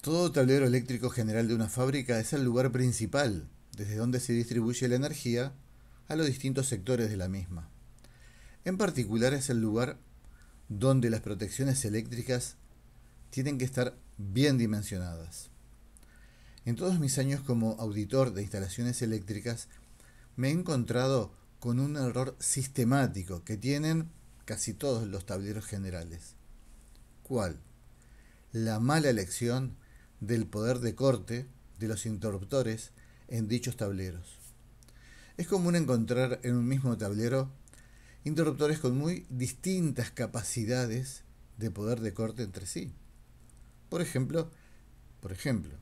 Todo tablero eléctrico general de una fábrica es el lugar principal desde donde se distribuye la energía a los distintos sectores de la misma. En particular es el lugar donde las protecciones eléctricas tienen que estar bien dimensionadas. En todos mis años como auditor de instalaciones eléctricas me he encontrado con un error sistemático que tienen casi todos los tableros generales. ¿Cuál? La mala elección del poder de corte de los interruptores en dichos tableros. Es común encontrar en un mismo tablero interruptores con muy distintas capacidades de poder de corte entre sí. Por ejemplo, por ejemplo,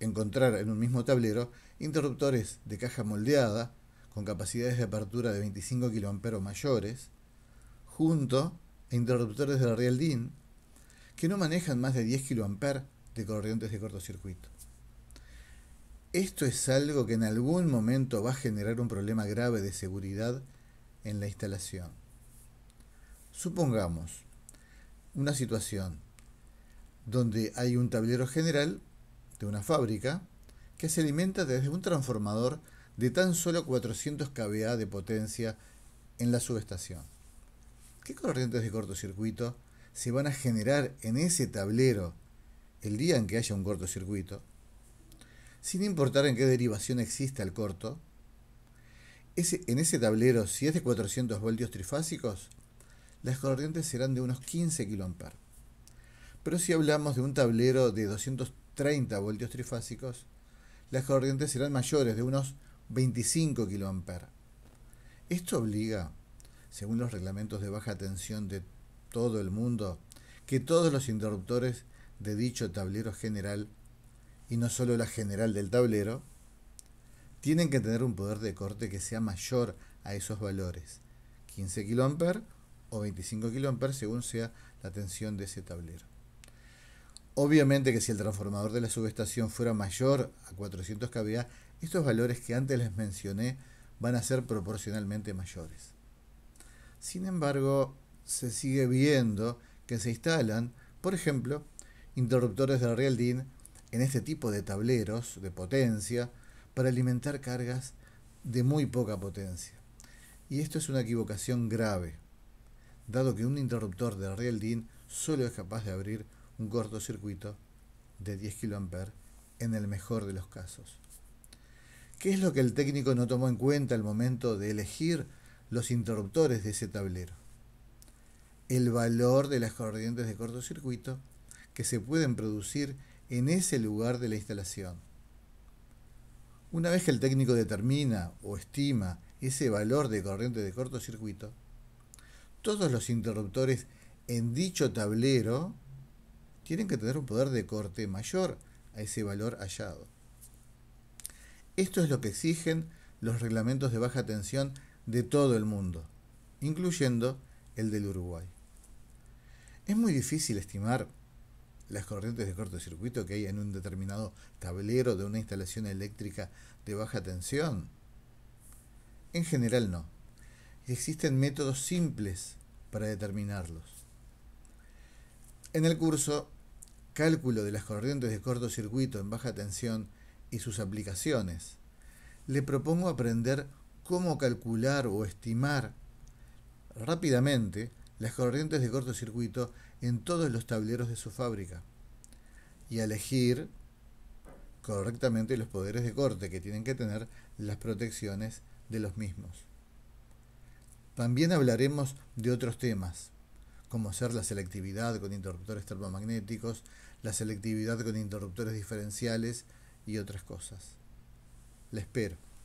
encontrar en un mismo tablero interruptores de caja moldeada con capacidades de apertura de 25 kA mayores, junto a interruptores de la real DIN que no manejan más de 10 kA de corrientes de cortocircuito. Esto es algo que en algún momento va a generar un problema grave de seguridad en la instalación. Supongamos una situación donde hay un tablero general de una fábrica que se alimenta desde un transformador de tan solo 400 kVA de potencia en la subestación. ¿Qué corrientes de cortocircuito se van a generar en ese tablero el día en que haya un cortocircuito, sin importar en qué derivación existe el corto, en ese tablero, si es de 400 voltios trifásicos, las corrientes serán de unos 15 kA. Pero si hablamos de un tablero de 230 voltios trifásicos, las corrientes serán mayores, de unos 25 kA. Esto obliga, según los reglamentos de baja tensión de todo el mundo, que todos los interruptores de dicho tablero general, y no solo la general del tablero, tienen que tener un poder de corte que sea mayor a esos valores, 15 kA o 25 kA según sea la tensión de ese tablero. Obviamente que si el transformador de la subestación fuera mayor a 400 kVA, estos valores que antes les mencioné van a ser proporcionalmente mayores. Sin embargo, se sigue viendo que se instalan, por ejemplo, interruptores del real DIN en este tipo de tableros de potencia para alimentar cargas de muy poca potencia. Y esto es una equivocación grave, dado que un interruptor de real DIN solo es capaz de abrir un cortocircuito de 10 kA en el mejor de los casos. ¿Qué es lo que el técnico no tomó en cuenta al momento de elegir los interruptores de ese tablero? El valor de las corrientes de cortocircuito que se pueden producir en ese lugar de la instalación. Una vez que el técnico determina o estima ese valor de corriente de cortocircuito, todos los interruptores en dicho tablero tienen que tener un poder de corte mayor a ese valor hallado. Esto es lo que exigen los reglamentos de baja tensión de todo el mundo, incluyendo el del Uruguay. Es muy difícil estimar las corrientes de cortocircuito que hay en un determinado tablero de una instalación eléctrica de baja tensión? En general no. Existen métodos simples para determinarlos. En el curso Cálculo de las corrientes de cortocircuito en baja tensión y sus aplicaciones, le propongo aprender cómo calcular o estimar rápidamente las corrientes de cortocircuito en todos los tableros de su fábrica y elegir correctamente los poderes de corte que tienen que tener las protecciones de los mismos. También hablaremos de otros temas, como ser la selectividad con interruptores termomagnéticos, la selectividad con interruptores diferenciales y otras cosas. Les espero.